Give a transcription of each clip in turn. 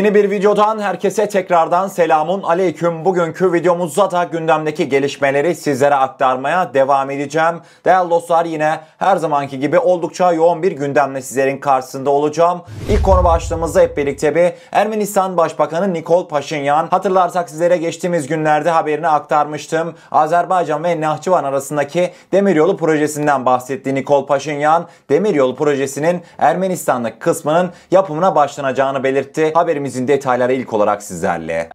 Yeni bir videodan herkese tekrardan selamun aleyküm. Bugünkü videomuzda da gündemdeki gelişmeleri sizlere aktarmaya devam edeceğim. Değerli dostlar yine her zamanki gibi oldukça yoğun bir gündemle sizlerin karşısında olacağım. İlk konu başlığımızda hep birlikte bir Ermenistan Başbakanı Nikol Paşinyan. Hatırlarsak sizlere geçtiğimiz günlerde haberini aktarmıştım. Azerbaycan ve Nahçıvan arasındaki demiryolu projesinden bahsetti Nikol Paşinyan. Demiryolu projesinin Ermenistan'daki kısmının yapımına başlanacağını belirtti. Haberimiz haberimizin detayları ilk olarak sizlerle.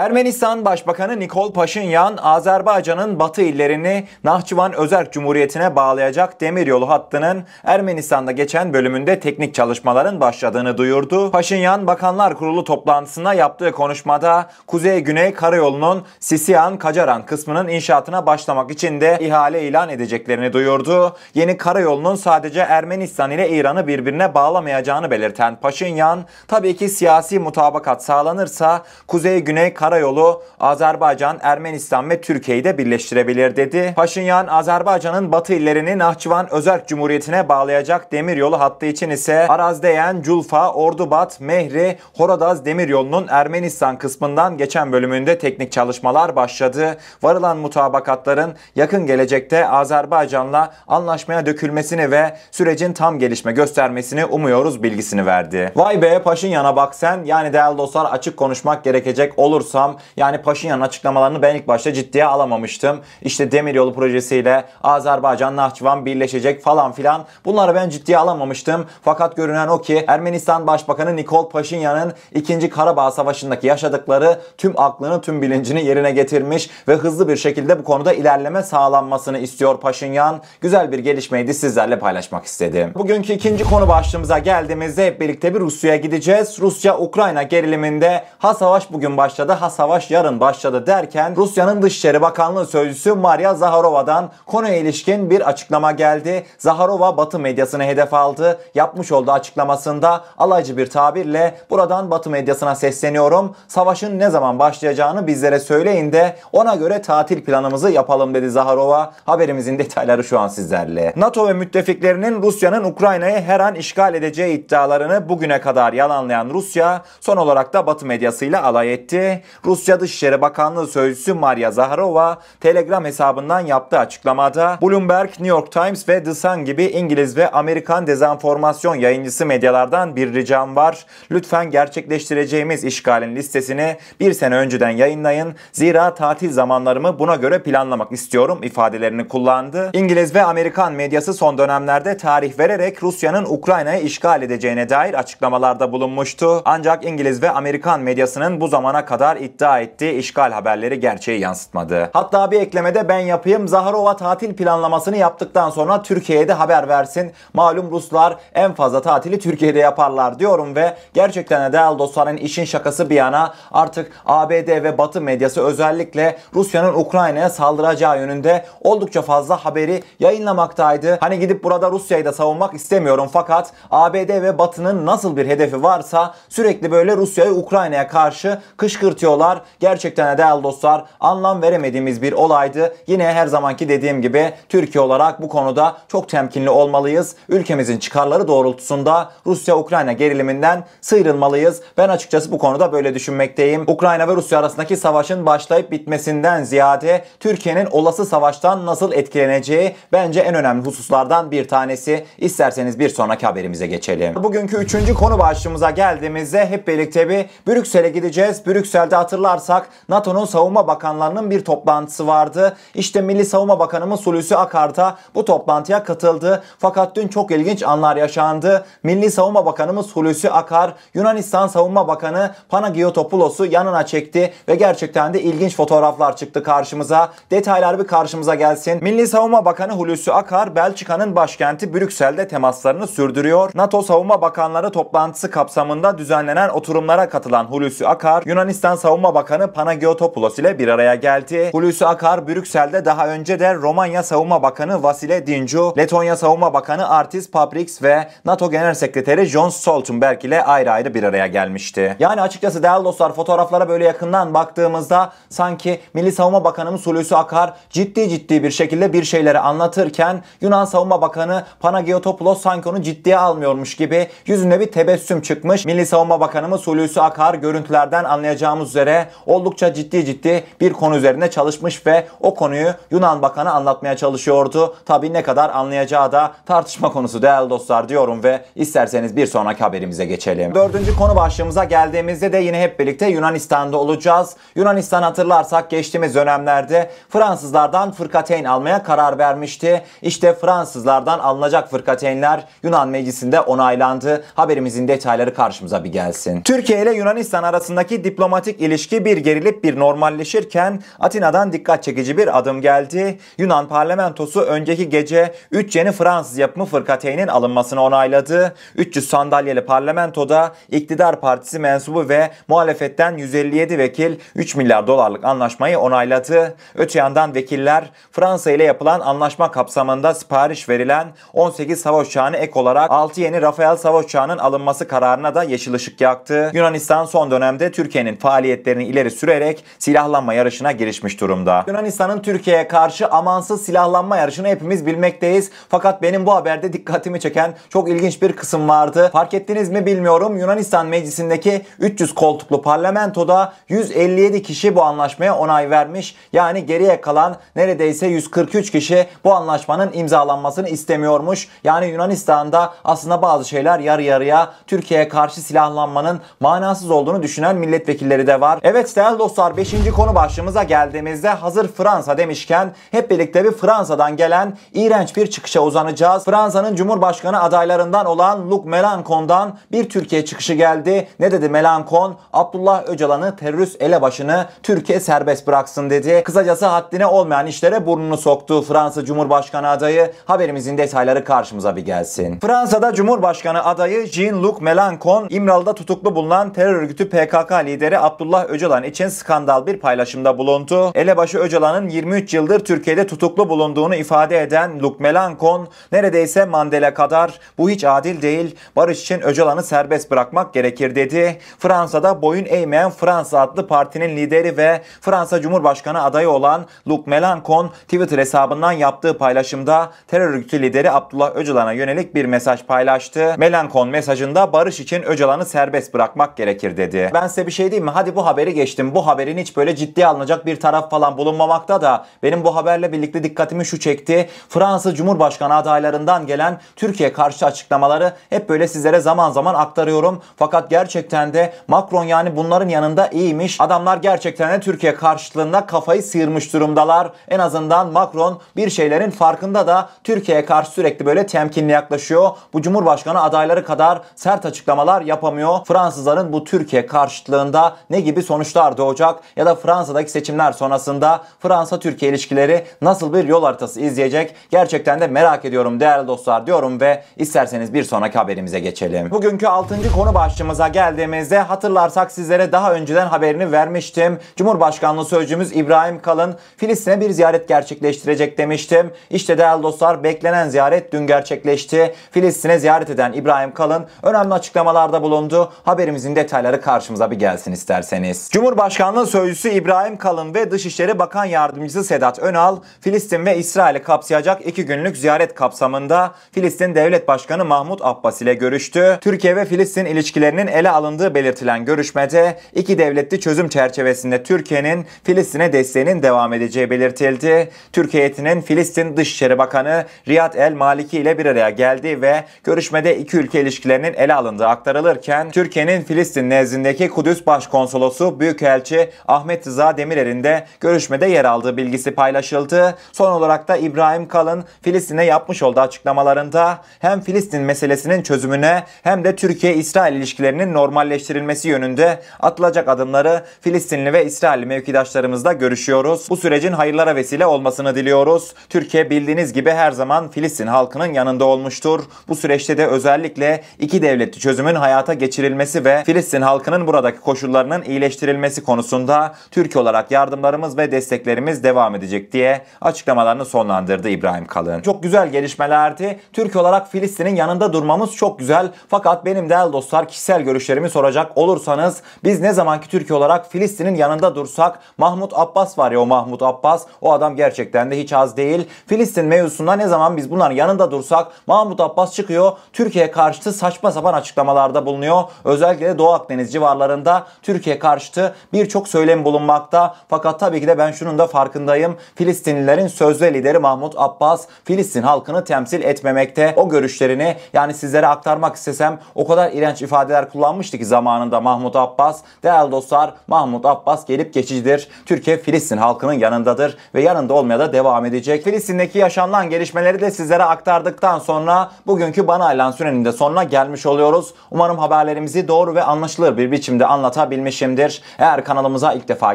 Ermenistan Başbakanı Nikol Paşinyan, Azerbaycan'ın batı illerini Nahçıvan Özerk Cumhuriyeti'ne bağlayacak demiryolu hattının Ermenistan'da geçen bölümünde teknik çalışmaların başladığını duyurdu. Paşinyan, Bakanlar Kurulu toplantısına yaptığı konuşmada Kuzey-Güney Karayolu'nun Sisiyan-Kacaran kısmının inşaatına başlamak için de ihale ilan edeceklerini duyurdu. Yeni karayolunun sadece Ermenistan ile İran'ı birbirine bağlamayacağını belirten Paşinyan, tabii ki siyasi mutabakat sağlanırsa Kuzey-Güney Karayolu karayolu Azerbaycan, Ermenistan ve Türkiye'yi de birleştirebilir dedi. Paşinyan Azerbaycan'ın batı illerini Nahçıvan Özerk Cumhuriyeti'ne bağlayacak demiryolu hattı için ise Arazdeyen, Culfa, Ordubat, Mehri, Horadaz demiryolunun Ermenistan kısmından geçen bölümünde teknik çalışmalar başladı. Varılan mutabakatların yakın gelecekte Azerbaycan'la anlaşmaya dökülmesini ve sürecin tam gelişme göstermesini umuyoruz bilgisini verdi. Vay be Paşinyan'a bak sen yani değerli dostlar açık konuşmak gerekecek olursa olsam yani Paşinyan'ın açıklamalarını ben ilk başta ciddiye alamamıştım. İşte demiryolu projesiyle Azerbaycan, Nahçıvan birleşecek falan filan. Bunları ben ciddiye alamamıştım. Fakat görünen o ki Ermenistan Başbakanı Nikol Paşinyan'ın 2. Karabağ Savaşı'ndaki yaşadıkları tüm aklını tüm bilincini yerine getirmiş ve hızlı bir şekilde bu konuda ilerleme sağlanmasını istiyor Paşinyan. Güzel bir gelişmeydi sizlerle paylaşmak istedim. Bugünkü ikinci konu başlığımıza geldiğimizde hep birlikte bir Rusya'ya gideceğiz. Rusya-Ukrayna geriliminde ha savaş bugün başladı ha daha savaş yarın başladı derken Rusya'nın Dışişleri Bakanlığı Sözcüsü Maria Zaharova'dan konuya ilişkin bir açıklama geldi. Zaharova Batı medyasını hedef aldı. Yapmış olduğu açıklamasında alaycı bir tabirle buradan Batı medyasına sesleniyorum. Savaşın ne zaman başlayacağını bizlere söyleyin de ona göre tatil planımızı yapalım dedi Zaharova. Haberimizin detayları şu an sizlerle. NATO ve müttefiklerinin Rusya'nın Ukrayna'yı her an işgal edeceği iddialarını bugüne kadar yalanlayan Rusya son olarak da Batı medyasıyla alay etti. Rusya Dışişleri Bakanlığı Sözcüsü Maria Zaharova Telegram hesabından yaptığı açıklamada Bloomberg, New York Times ve The Sun gibi İngiliz ve Amerikan dezenformasyon yayıncısı medyalardan bir ricam var. Lütfen gerçekleştireceğimiz işgalin listesini bir sene önceden yayınlayın. Zira tatil zamanlarımı buna göre planlamak istiyorum ifadelerini kullandı. İngiliz ve Amerikan medyası son dönemlerde tarih vererek Rusya'nın Ukrayna'yı işgal edeceğine dair açıklamalarda bulunmuştu. Ancak İngiliz ve Amerikan medyasının bu zamana kadar iddia etti. İşgal haberleri gerçeği yansıtmadı. Hatta bir eklemede ben yapayım. Zaharova tatil planlamasını yaptıktan sonra Türkiye'de haber versin. Malum Ruslar en fazla tatili Türkiye'de yaparlar diyorum ve gerçekten de dostların işin şakası bir yana artık ABD ve Batı medyası özellikle Rusya'nın Ukrayna'ya saldıracağı yönünde oldukça fazla haberi yayınlamaktaydı. Hani gidip burada Rusya'yı da savunmak istemiyorum fakat ABD ve Batı'nın nasıl bir hedefi varsa sürekli böyle Rusya'yı Ukrayna'ya karşı kışkırtıyor diyorlar. Gerçekten de değerli dostlar anlam veremediğimiz bir olaydı. Yine her zamanki dediğim gibi Türkiye olarak bu konuda çok temkinli olmalıyız. Ülkemizin çıkarları doğrultusunda Rusya-Ukrayna geriliminden sıyrılmalıyız. Ben açıkçası bu konuda böyle düşünmekteyim. Ukrayna ve Rusya arasındaki savaşın başlayıp bitmesinden ziyade Türkiye'nin olası savaştan nasıl etkileneceği bence en önemli hususlardan bir tanesi. İsterseniz bir sonraki haberimize geçelim. Bugünkü üçüncü konu başlığımıza geldiğimizde hep birlikte bir Brüksel'e gideceğiz. Brüksel'de hatırlarsak NATO'nun savunma bakanlarının bir toplantısı vardı. İşte Milli Savunma Bakanımız Hulusi Akar'da bu toplantıya katıldı. Fakat dün çok ilginç anlar yaşandı. Milli Savunma Bakanımız Hulusi Akar Yunanistan Savunma Bakanı Panagiotopoulos'u yanına çekti ve gerçekten de ilginç fotoğraflar çıktı karşımıza. Detaylar bir karşımıza gelsin. Milli Savunma Bakanı Hulusi Akar Belçika'nın başkenti Brüksel'de temaslarını sürdürüyor. NATO Savunma Bakanları toplantısı kapsamında düzenlenen oturumlara katılan Hulusi Akar Yunanistan Savunma Bakanı Panagiotopoulos ile bir araya geldi. Hulusi Akar Brüksel'de daha önce de Romanya Savunma Bakanı Vasile Dincu, Letonya Savunma Bakanı Artis Papriks ve NATO Genel Sekreteri John Stoltenberg ile ayrı ayrı bir araya gelmişti. Yani açıkçası değerli dostlar fotoğraflara böyle yakından baktığımızda sanki Milli Savunma Bakanımız Hulusi Akar ciddi ciddi bir şekilde bir şeyleri anlatırken Yunan Savunma Bakanı Panagiotopoulos sanki onu ciddiye almıyormuş gibi yüzünde bir tebessüm çıkmış. Milli Savunma Bakanımız Hulusi Akar görüntülerden anlayacağımız üzere oldukça ciddi ciddi bir konu üzerine çalışmış ve o konuyu Yunan Bakanı anlatmaya çalışıyordu. Tabii ne kadar anlayacağı da tartışma konusu değerli dostlar diyorum ve isterseniz bir sonraki haberimize geçelim. Dördüncü konu başlığımıza geldiğimizde de yine hep birlikte Yunanistan'da olacağız. Yunanistan hatırlarsak geçtiğimiz dönemlerde Fransızlardan fırkateyn almaya karar vermişti. İşte Fransızlardan alınacak fırkateynler Yunan Meclisi'nde onaylandı. Haberimizin detayları karşımıza bir gelsin. Türkiye ile Yunanistan arasındaki diplomatik ilişki bir gerilip bir normalleşirken Atina'dan dikkat çekici bir adım geldi. Yunan parlamentosu önceki gece 3 yeni Fransız yapımı fırkateynin alınmasını onayladı. 300 sandalyeli parlamentoda iktidar partisi mensubu ve muhalefetten 157 vekil 3 milyar dolarlık anlaşmayı onayladı. Öte yandan vekiller Fransa ile yapılan anlaşma kapsamında sipariş verilen 18 savaş uçağını ek olarak 6 yeni Rafael savaş uçağının alınması kararına da yeşil ışık yaktı. Yunanistan son dönemde Türkiye'nin faaliyeti faaliyetlerini ileri sürerek silahlanma yarışına girişmiş durumda. Yunanistan'ın Türkiye'ye karşı amansız silahlanma yarışını hepimiz bilmekteyiz. Fakat benim bu haberde dikkatimi çeken çok ilginç bir kısım vardı. Fark ettiniz mi bilmiyorum Yunanistan Meclisi'ndeki 300 koltuklu parlamentoda 157 kişi bu anlaşmaya onay vermiş. Yani geriye kalan neredeyse 143 kişi bu anlaşmanın imzalanmasını istemiyormuş. Yani Yunanistan'da aslında bazı şeyler yarı yarıya Türkiye'ye karşı silahlanmanın manasız olduğunu düşünen milletvekilleri de var var. Evet değerli dostlar 5. konu başlığımıza geldiğimizde hazır Fransa demişken hep birlikte bir Fransa'dan gelen iğrenç bir çıkışa uzanacağız. Fransa'nın Cumhurbaşkanı adaylarından olan Luc Melanchon'dan bir Türkiye çıkışı geldi. Ne dedi Melanchon? Abdullah Öcalan'ı terörist elebaşını Türkiye serbest bıraksın dedi. Kısacası haddine olmayan işlere burnunu soktu Fransa Cumhurbaşkanı adayı. Haberimizin detayları karşımıza bir gelsin. Fransa'da Cumhurbaşkanı adayı Jean-Luc Melanchon, İmralı'da tutuklu bulunan terör örgütü PKK lideri Abdullah Abdullah Öcalan için skandal bir paylaşımda bulundu. Elebaşı Öcalan'ın 23 yıldır Türkiye'de tutuklu bulunduğunu ifade eden Lukmelan Kon neredeyse Mandela kadar bu hiç adil değil barış için Öcalan'ı serbest bırakmak gerekir dedi. Fransa'da boyun eğmeyen Fransa adlı partinin lideri ve Fransa Cumhurbaşkanı adayı olan Luc Melanchon Twitter hesabından yaptığı paylaşımda terör örgütü lideri Abdullah Öcalan'a yönelik bir mesaj paylaştı. Melanchon mesajında barış için Öcalan'ı serbest bırakmak gerekir dedi. Ben size bir şey diyeyim mi? Hadi bu haberi geçtim. Bu haberin hiç böyle ciddi alınacak bir taraf falan bulunmamakta da benim bu haberle birlikte dikkatimi şu çekti. Fransız Cumhurbaşkanı adaylarından gelen Türkiye karşı açıklamaları hep böyle sizlere zaman zaman aktarıyorum. Fakat gerçekten de Macron yani bunların yanında iyiymiş. Adamlar gerçekten de Türkiye karşılığında kafayı sıyırmış durumdalar. En azından Macron bir şeylerin farkında da Türkiye'ye karşı sürekli böyle temkinli yaklaşıyor. Bu Cumhurbaşkanı adayları kadar sert açıklamalar yapamıyor. Fransızların bu Türkiye karşıtlığında ne gibi gibi sonuçlar doğacak ya da Fransa'daki seçimler sonrasında Fransa-Türkiye ilişkileri nasıl bir yol haritası izleyecek gerçekten de merak ediyorum değerli dostlar diyorum ve isterseniz bir sonraki haberimize geçelim. Bugünkü 6. konu başlığımıza geldiğimizde hatırlarsak sizlere daha önceden haberini vermiştim. Cumhurbaşkanlığı Sözcümüz İbrahim Kalın Filistin'e bir ziyaret gerçekleştirecek demiştim. İşte değerli dostlar beklenen ziyaret dün gerçekleşti. Filistin'e ziyaret eden İbrahim Kalın önemli açıklamalarda bulundu. Haberimizin detayları karşımıza bir gelsin isterseniz isterseniz. Cumhurbaşkanlığı Sözcüsü İbrahim Kalın ve Dışişleri Bakan Yardımcısı Sedat Önal, Filistin ve İsrail'i kapsayacak iki günlük ziyaret kapsamında Filistin Devlet Başkanı Mahmut Abbas ile görüştü. Türkiye ve Filistin ilişkilerinin ele alındığı belirtilen görüşmede iki devletli çözüm çerçevesinde Türkiye'nin Filistin'e desteğinin devam edeceği belirtildi. Türkiye heyetinin Filistin Dışişleri Bakanı Riyad El Maliki ile bir araya geldi ve görüşmede iki ülke ilişkilerinin ele alındığı aktarılırken Türkiye'nin Filistin nezdindeki Kudüs Başkonsolosu Konsolosu Büyükelçi Ahmet Rıza Demirer'in de görüşmede yer aldığı bilgisi paylaşıldı. Son olarak da İbrahim Kalın Filistin'e yapmış olduğu açıklamalarında hem Filistin meselesinin çözümüne hem de Türkiye-İsrail ilişkilerinin normalleştirilmesi yönünde atılacak adımları Filistinli ve İsrailli mevkidaşlarımızla görüşüyoruz. Bu sürecin hayırlara vesile olmasını diliyoruz. Türkiye bildiğiniz gibi her zaman Filistin halkının yanında olmuştur. Bu süreçte de özellikle iki devletli çözümün hayata geçirilmesi ve Filistin halkının buradaki koşullarının iyi iyileştirilmesi konusunda Türkiye olarak yardımlarımız ve desteklerimiz devam edecek diye açıklamalarını sonlandırdı İbrahim Kalın. Çok güzel gelişmelerdi. Türkiye olarak Filistin'in yanında durmamız çok güzel. Fakat benim değerli dostlar kişisel görüşlerimi soracak olursanız biz ne zamanki Türkiye olarak Filistin'in yanında dursak Mahmut Abbas var ya o Mahmut Abbas o adam gerçekten de hiç az değil. Filistin mevzusunda ne zaman biz bunların yanında dursak Mahmut Abbas çıkıyor Türkiye karşıtı saçma sapan açıklamalarda bulunuyor. Özellikle Doğu Akdeniz civarlarında Türkiye karşıtı birçok söylem bulunmakta. Fakat tabii ki de ben şunun da farkındayım. Filistinlilerin sözde lideri Mahmut Abbas Filistin halkını temsil etmemekte. O görüşlerini yani sizlere aktarmak istesem o kadar iğrenç ifadeler kullanmıştı ki zamanında Mahmut Abbas. Değerli dostlar Mahmut Abbas gelip geçicidir. Türkiye Filistin halkının yanındadır ve yanında olmaya da devam edecek. Filistin'deki yaşanan gelişmeleri de sizlere aktardıktan sonra bugünkü bana ilan sürenin de sonuna gelmiş oluyoruz. Umarım haberlerimizi doğru ve anlaşılır bir biçimde anlatabilmişim. Bilgin'dir. Eğer kanalımıza ilk defa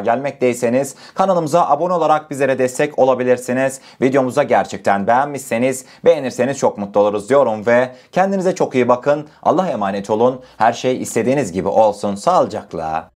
gelmekteyseniz kanalımıza abone olarak bizlere destek olabilirsiniz. Videomuza gerçekten beğenmişseniz beğenirseniz çok mutlu oluruz diyorum ve kendinize çok iyi bakın. Allah'a emanet olun. Her şey istediğiniz gibi olsun. Sağlıcakla.